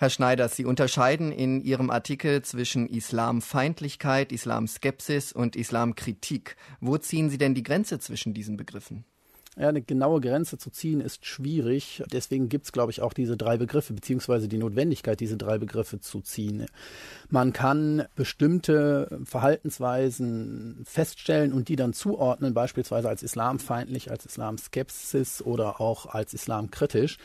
Herr Schneider, Sie unterscheiden in Ihrem Artikel zwischen Islamfeindlichkeit, Islamskepsis und Islamkritik. Wo ziehen Sie denn die Grenze zwischen diesen Begriffen? Ja, eine genaue Grenze zu ziehen ist schwierig. Deswegen gibt es, glaube ich, auch diese drei Begriffe, beziehungsweise die Notwendigkeit, diese drei Begriffe zu ziehen. Man kann bestimmte Verhaltensweisen feststellen und die dann zuordnen, beispielsweise als islamfeindlich, als Islamskepsis oder auch als islamkritisch.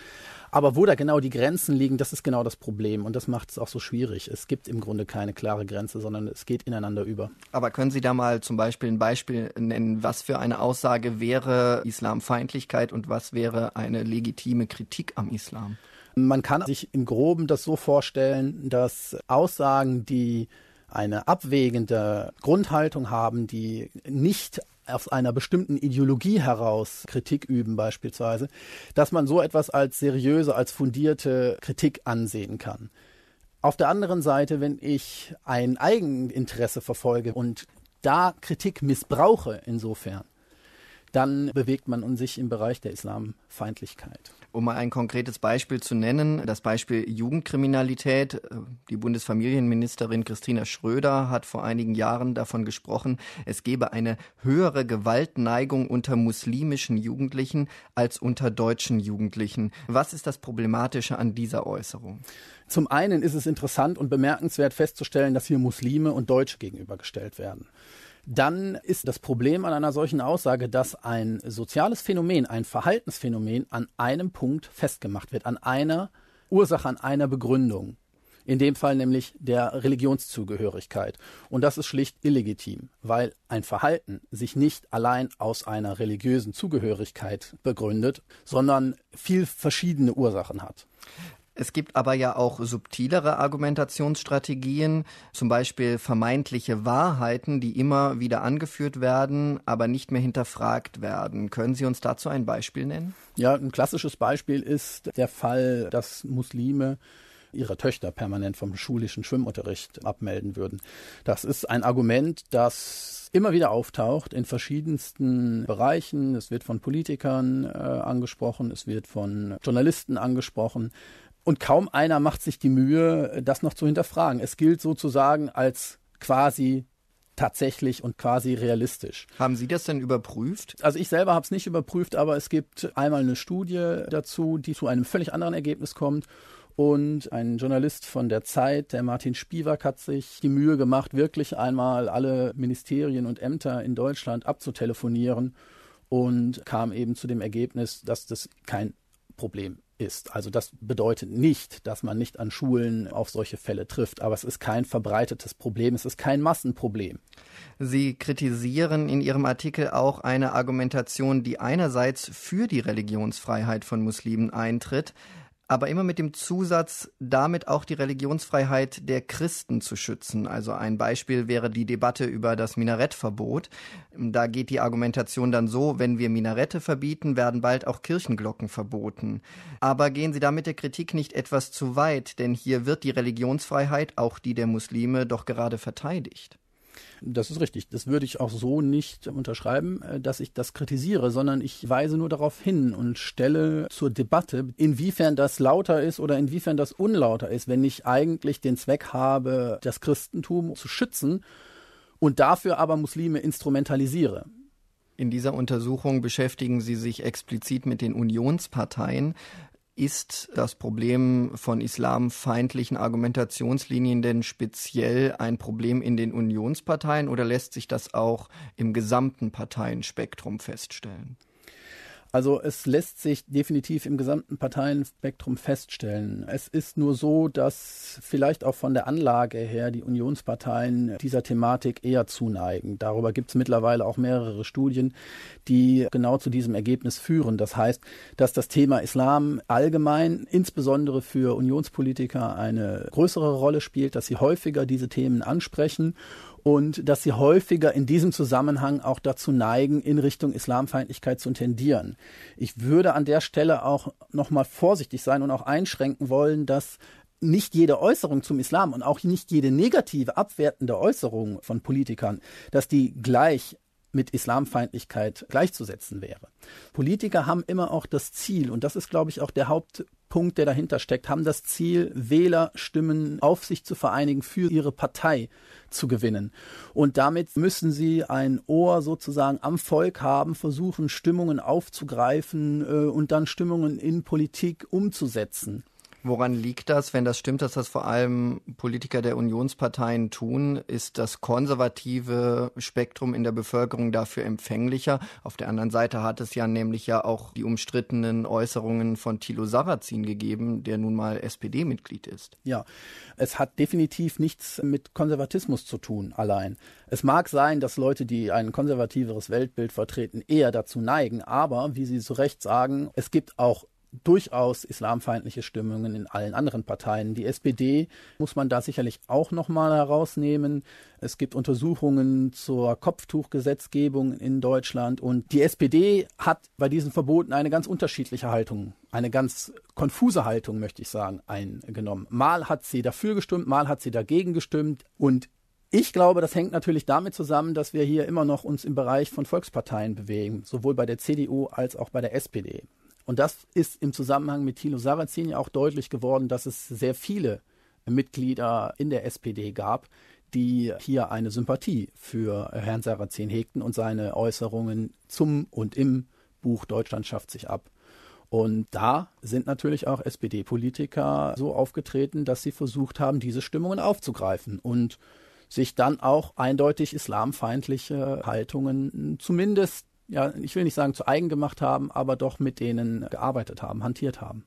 Aber wo da genau die Grenzen liegen, das ist genau das Problem. Und das macht es auch so schwierig. Es gibt im Grunde keine klare Grenze, sondern es geht ineinander über. Aber können Sie da mal zum Beispiel ein Beispiel nennen, was für eine Aussage wäre Islam? Islamfeindlichkeit und was wäre eine legitime Kritik am Islam? Man kann sich im Groben das so vorstellen, dass Aussagen, die eine abwägende Grundhaltung haben, die nicht aus einer bestimmten Ideologie heraus Kritik üben beispielsweise, dass man so etwas als seriöse, als fundierte Kritik ansehen kann. Auf der anderen Seite, wenn ich ein Eigeninteresse verfolge und da Kritik missbrauche insofern, dann bewegt man sich im Bereich der Islamfeindlichkeit. Um mal ein konkretes Beispiel zu nennen, das Beispiel Jugendkriminalität. Die Bundesfamilienministerin Christina Schröder hat vor einigen Jahren davon gesprochen, es gebe eine höhere Gewaltneigung unter muslimischen Jugendlichen als unter deutschen Jugendlichen. Was ist das Problematische an dieser Äußerung? Zum einen ist es interessant und bemerkenswert festzustellen, dass hier Muslime und Deutsche gegenübergestellt werden dann ist das Problem an einer solchen Aussage, dass ein soziales Phänomen, ein Verhaltensphänomen an einem Punkt festgemacht wird, an einer Ursache, an einer Begründung. In dem Fall nämlich der Religionszugehörigkeit. Und das ist schlicht illegitim, weil ein Verhalten sich nicht allein aus einer religiösen Zugehörigkeit begründet, sondern viel verschiedene Ursachen hat. Es gibt aber ja auch subtilere Argumentationsstrategien, zum Beispiel vermeintliche Wahrheiten, die immer wieder angeführt werden, aber nicht mehr hinterfragt werden. Können Sie uns dazu ein Beispiel nennen? Ja, ein klassisches Beispiel ist der Fall, dass Muslime ihre Töchter permanent vom schulischen Schwimmunterricht abmelden würden. Das ist ein Argument, das immer wieder auftaucht in verschiedensten Bereichen. Es wird von Politikern äh, angesprochen, es wird von Journalisten angesprochen. Und kaum einer macht sich die Mühe, das noch zu hinterfragen. Es gilt sozusagen als quasi tatsächlich und quasi realistisch. Haben Sie das denn überprüft? Also ich selber habe es nicht überprüft, aber es gibt einmal eine Studie dazu, die zu einem völlig anderen Ergebnis kommt. Und ein Journalist von der Zeit, der Martin Spivak, hat sich die Mühe gemacht, wirklich einmal alle Ministerien und Ämter in Deutschland abzutelefonieren und kam eben zu dem Ergebnis, dass das kein Problem ist ist. Also das bedeutet nicht, dass man nicht an Schulen auf solche Fälle trifft, aber es ist kein verbreitetes Problem, es ist kein Massenproblem. Sie kritisieren in Ihrem Artikel auch eine Argumentation, die einerseits für die Religionsfreiheit von Muslimen eintritt, aber immer mit dem Zusatz, damit auch die Religionsfreiheit der Christen zu schützen. Also ein Beispiel wäre die Debatte über das Minarettverbot. Da geht die Argumentation dann so, wenn wir Minarette verbieten, werden bald auch Kirchenglocken verboten. Aber gehen Sie damit der Kritik nicht etwas zu weit, denn hier wird die Religionsfreiheit, auch die der Muslime, doch gerade verteidigt. Das ist richtig. Das würde ich auch so nicht unterschreiben, äh, dass ich das kritisiere, sondern ich weise nur darauf hin und stelle zur Debatte, inwiefern das lauter ist oder inwiefern das unlauter ist, wenn ich eigentlich den Zweck habe, das Christentum zu schützen und dafür aber Muslime instrumentalisiere. In dieser Untersuchung beschäftigen Sie sich explizit mit den Unionsparteien ist das Problem von islamfeindlichen Argumentationslinien denn speziell ein Problem in den Unionsparteien oder lässt sich das auch im gesamten Parteienspektrum feststellen? Also es lässt sich definitiv im gesamten Parteienspektrum feststellen. Es ist nur so, dass vielleicht auch von der Anlage her die Unionsparteien dieser Thematik eher zuneigen. Darüber gibt es mittlerweile auch mehrere Studien, die genau zu diesem Ergebnis führen. Das heißt, dass das Thema Islam allgemein, insbesondere für Unionspolitiker, eine größere Rolle spielt, dass sie häufiger diese Themen ansprechen und dass sie häufiger in diesem Zusammenhang auch dazu neigen, in Richtung Islamfeindlichkeit zu tendieren. Ich würde an der Stelle auch nochmal vorsichtig sein und auch einschränken wollen, dass nicht jede Äußerung zum Islam und auch nicht jede negative, abwertende Äußerung von Politikern, dass die gleich mit Islamfeindlichkeit gleichzusetzen wäre. Politiker haben immer auch das Ziel, und das ist, glaube ich, auch der Haupt Punkt, der dahinter steckt, haben das Ziel, Wählerstimmen auf sich zu vereinigen, für ihre Partei zu gewinnen. Und damit müssen sie ein Ohr sozusagen am Volk haben, versuchen, Stimmungen aufzugreifen äh, und dann Stimmungen in Politik umzusetzen. Woran liegt das, wenn das stimmt, dass das vor allem Politiker der Unionsparteien tun? Ist das konservative Spektrum in der Bevölkerung dafür empfänglicher? Auf der anderen Seite hat es ja nämlich ja auch die umstrittenen Äußerungen von Thilo Sarrazin gegeben, der nun mal SPD-Mitglied ist. Ja, es hat definitiv nichts mit Konservatismus zu tun allein. Es mag sein, dass Leute, die ein konservativeres Weltbild vertreten, eher dazu neigen, aber wie Sie zu Recht sagen, es gibt auch durchaus islamfeindliche Stimmungen in allen anderen Parteien. Die SPD muss man da sicherlich auch nochmal herausnehmen. Es gibt Untersuchungen zur Kopftuchgesetzgebung in Deutschland und die SPD hat bei diesen Verboten eine ganz unterschiedliche Haltung, eine ganz konfuse Haltung, möchte ich sagen, eingenommen. Mal hat sie dafür gestimmt, mal hat sie dagegen gestimmt und ich glaube, das hängt natürlich damit zusammen, dass wir hier immer noch uns im Bereich von Volksparteien bewegen, sowohl bei der CDU als auch bei der SPD. Und das ist im Zusammenhang mit Thilo Sarrazin ja auch deutlich geworden, dass es sehr viele Mitglieder in der SPD gab, die hier eine Sympathie für Herrn Sarrazin hegten und seine Äußerungen zum und im Buch Deutschland schafft sich ab. Und da sind natürlich auch SPD-Politiker so aufgetreten, dass sie versucht haben, diese Stimmungen aufzugreifen und sich dann auch eindeutig islamfeindliche Haltungen zumindest ja, ich will nicht sagen zu eigen gemacht haben, aber doch mit denen gearbeitet haben, hantiert haben.